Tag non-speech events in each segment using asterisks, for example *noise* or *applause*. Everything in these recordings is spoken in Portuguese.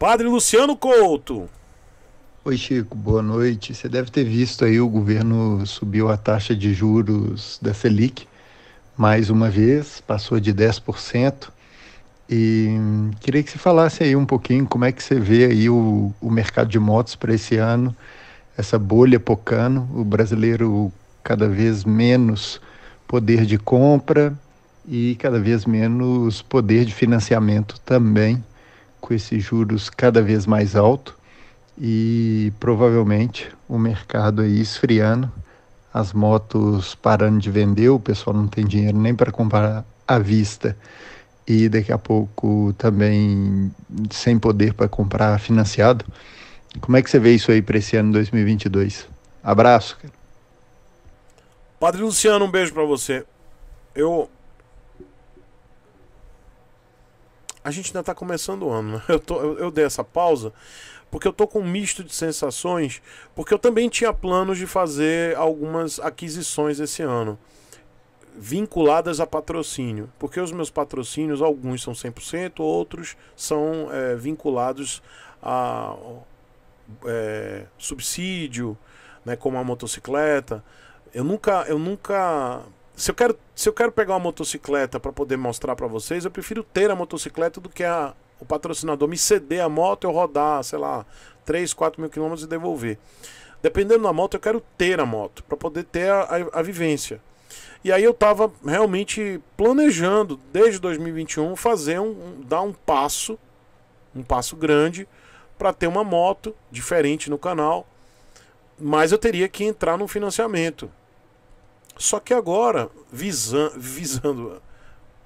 Padre Luciano Couto. Oi, Chico, boa noite. Você deve ter visto aí o governo subiu a taxa de juros da Selic mais uma vez, passou de 10%. E queria que você falasse aí um pouquinho como é que você vê aí o, o mercado de motos para esse ano, essa bolha pocano, o brasileiro cada vez menos poder de compra e cada vez menos poder de financiamento também com esses juros cada vez mais altos e provavelmente o mercado aí esfriando, as motos parando de vender, o pessoal não tem dinheiro nem para comprar à vista e daqui a pouco também sem poder para comprar financiado. Como é que você vê isso aí para esse ano 2022? Abraço. Padre Luciano, um beijo para você. Eu a gente ainda está começando o ano. Né? *laughs* Eu, tô, eu, eu, dei essa pausa porque eu tô com um misto de sensações, porque eu também tinha planos de fazer algumas aquisições esse ano vinculadas a patrocínio, porque os meus patrocínios alguns são 100%, outros são é, vinculados a é, subsídio, né, como a motocicleta. Eu nunca, eu nunca se eu quero, se eu quero pegar uma motocicleta para poder mostrar para vocês, eu prefiro ter a motocicleta do que a, o patrocinador me ceder a moto, eu rodar, sei lá, 3, 4 mil quilômetros e devolver. Dependendo da moto, eu quero ter a moto para poder ter a, a, a vivência. E aí eu estava realmente planejando desde 2021 fazer um, um dar um passo, um passo grande para ter uma moto diferente no canal, mas eu teria que entrar num financiamento. Só que agora, visando, visando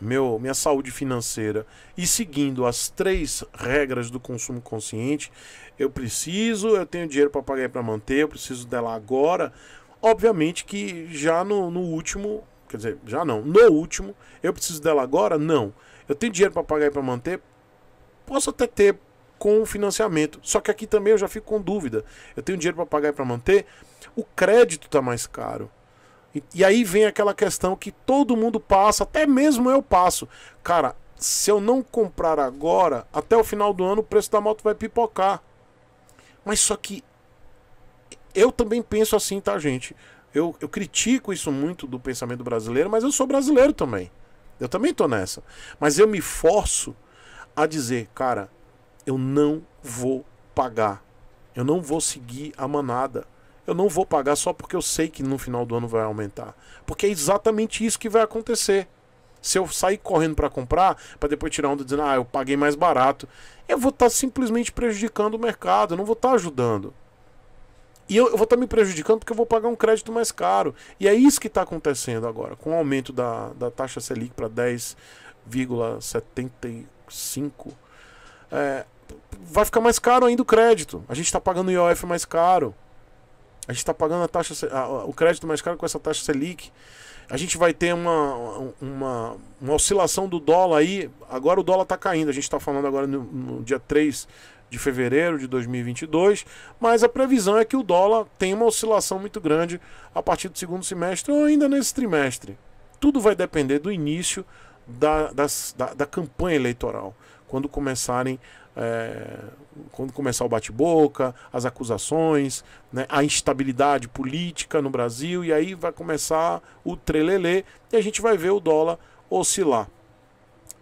meu, minha saúde financeira e seguindo as três regras do consumo consciente, eu preciso, eu tenho dinheiro para pagar para manter, eu preciso dela agora. Obviamente que já no, no último, quer dizer, já não, no último, eu preciso dela agora? Não. Eu tenho dinheiro para pagar e para manter? Posso até ter com financiamento. Só que aqui também eu já fico com dúvida. Eu tenho dinheiro para pagar e para manter? O crédito está mais caro. E, e aí vem aquela questão que todo mundo passa, até mesmo eu passo. Cara, se eu não comprar agora, até o final do ano o preço da moto vai pipocar. Mas só que eu também penso assim, tá, gente? Eu, eu critico isso muito do pensamento brasileiro, mas eu sou brasileiro também. Eu também tô nessa. Mas eu me forço a dizer, cara, eu não vou pagar. Eu não vou seguir a manada eu não vou pagar só porque eu sei que no final do ano vai aumentar. Porque é exatamente isso que vai acontecer. Se eu sair correndo para comprar, para depois tirar onda dizendo, ah, eu paguei mais barato, eu vou estar tá simplesmente prejudicando o mercado, eu não vou estar tá ajudando. E eu, eu vou estar tá me prejudicando porque eu vou pagar um crédito mais caro. E é isso que está acontecendo agora, com o aumento da, da taxa Selic para 10,75. É, vai ficar mais caro ainda o crédito. A gente está pagando o IOF mais caro. A gente está pagando a taxa, a, o crédito mais caro com essa taxa Selic. A gente vai ter uma, uma, uma oscilação do dólar aí. Agora o dólar está caindo. A gente está falando agora no, no dia 3 de fevereiro de 2022, mas a previsão é que o dólar tem uma oscilação muito grande a partir do segundo semestre ou ainda nesse trimestre. Tudo vai depender do início da, das, da, da, campanha eleitoral quando começarem é, quando começar o bate-boca, as acusações, né, a instabilidade política no Brasil, e aí vai começar o trelelê e a gente vai ver o dólar oscilar.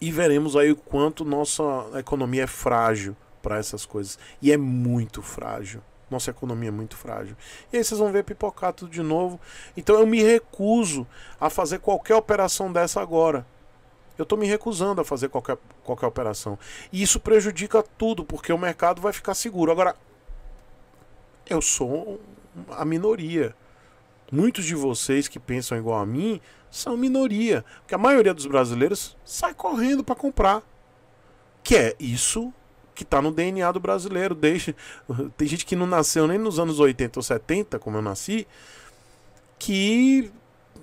E veremos aí o quanto nossa economia é frágil para essas coisas. E é muito frágil. Nossa economia é muito frágil. E aí vocês vão ver pipocar tudo de novo. Então eu me recuso a fazer qualquer operação dessa agora. Eu estou me recusando a fazer qualquer, qualquer operação. E isso prejudica tudo, porque o mercado vai ficar seguro. Agora, eu sou a minoria. Muitos de vocês que pensam igual a mim são minoria. Porque a maioria dos brasileiros sai correndo para comprar. Que é isso que está no DNA do brasileiro. Deixa... Tem gente que não nasceu nem nos anos 80 ou 70, como eu nasci, que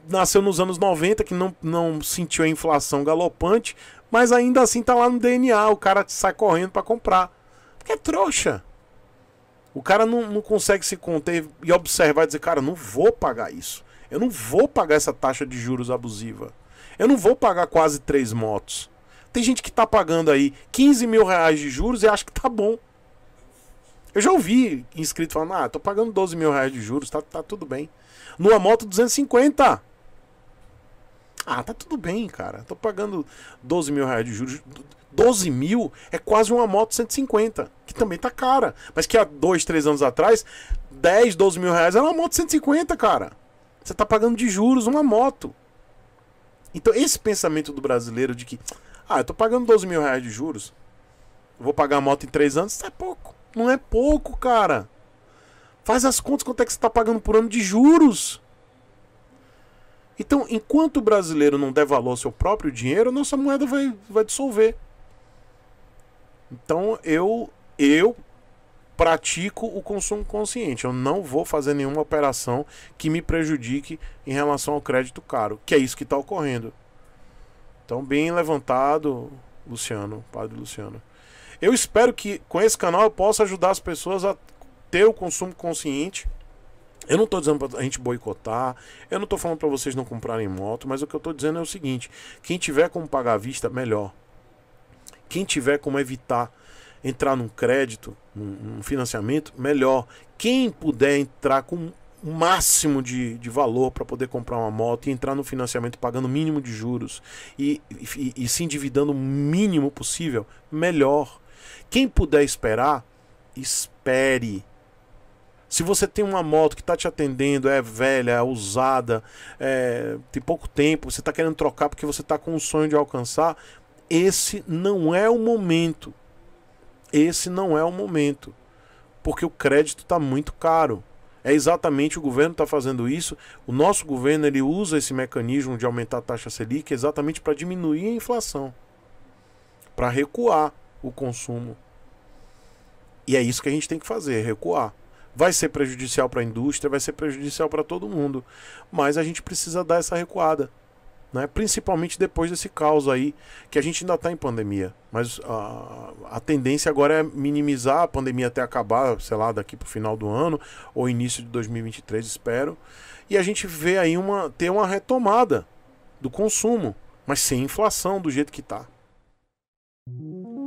nasceu nos anos 90, que não, não sentiu a inflação galopante, mas ainda assim tá lá no DNA, o cara sai correndo para comprar. Porque é trouxa. O cara não, não consegue se conter e observar e dizer, cara, não vou pagar isso. Eu não vou pagar essa taxa de juros abusiva. Eu não vou pagar quase três motos. Tem gente que tá pagando aí 15 mil reais de juros e acha que tá bom. Eu já ouvi inscrito falando, ah, tô pagando 12 mil reais de juros, tá, tá tudo bem. Numa moto 250. Ah, tá tudo bem, cara. Tô pagando 12 mil reais de juros. 12 mil é quase uma moto 150, que também tá cara. Mas que há dois, três anos atrás, 10, 12 mil reais era uma moto 150, cara. Você tá pagando de juros uma moto. Então, esse pensamento do brasileiro de que, ah, eu tô pagando 12 mil reais de juros, vou pagar a moto em três anos, isso é pouco. Não é pouco, cara. Faz as contas quanto é que você está pagando por ano de juros. Então, enquanto o brasileiro não der valor ao seu próprio dinheiro, a nossa moeda vai, vai dissolver. Então, eu, eu pratico o consumo consciente. Eu não vou fazer nenhuma operação que me prejudique em relação ao crédito caro, que é isso que está ocorrendo. Então, bem levantado, Luciano, padre Luciano. Eu espero que com esse canal eu possa ajudar as pessoas a ter o consumo consciente. Eu não estou dizendo para a gente boicotar, eu não estou falando para vocês não comprarem moto, mas o que eu estou dizendo é o seguinte: quem tiver como pagar à vista, melhor. Quem tiver como evitar entrar num crédito, num, financiamento, melhor. Quem puder entrar com o máximo de, de valor para poder comprar uma moto e entrar no financiamento pagando o mínimo de juros e, e, e se endividando o mínimo possível, melhor. Quem puder esperar, espere. Se você tem uma moto que está te atendendo, é velha, é usada, é, tem pouco tempo, você está querendo trocar porque você está com um sonho de alcançar, esse não é o momento. Esse não é o momento. Porque o crédito está muito caro. É exatamente o governo está fazendo isso. O nosso governo ele usa esse mecanismo de aumentar a taxa Selic exatamente para diminuir a inflação, para recuar o consumo. E é isso que a gente tem que fazer, recuar. Vai ser prejudicial para a indústria, vai ser prejudicial para todo mundo, mas a gente precisa dar essa recuada. Né? Principalmente depois desse caos aí, que a gente ainda está em pandemia. Mas a, a, tendência agora é minimizar a pandemia até acabar, sei lá, daqui para o final do ano ou início de 2023, espero. E a gente vê aí uma ter uma retomada do consumo, mas sem inflação do jeito que está.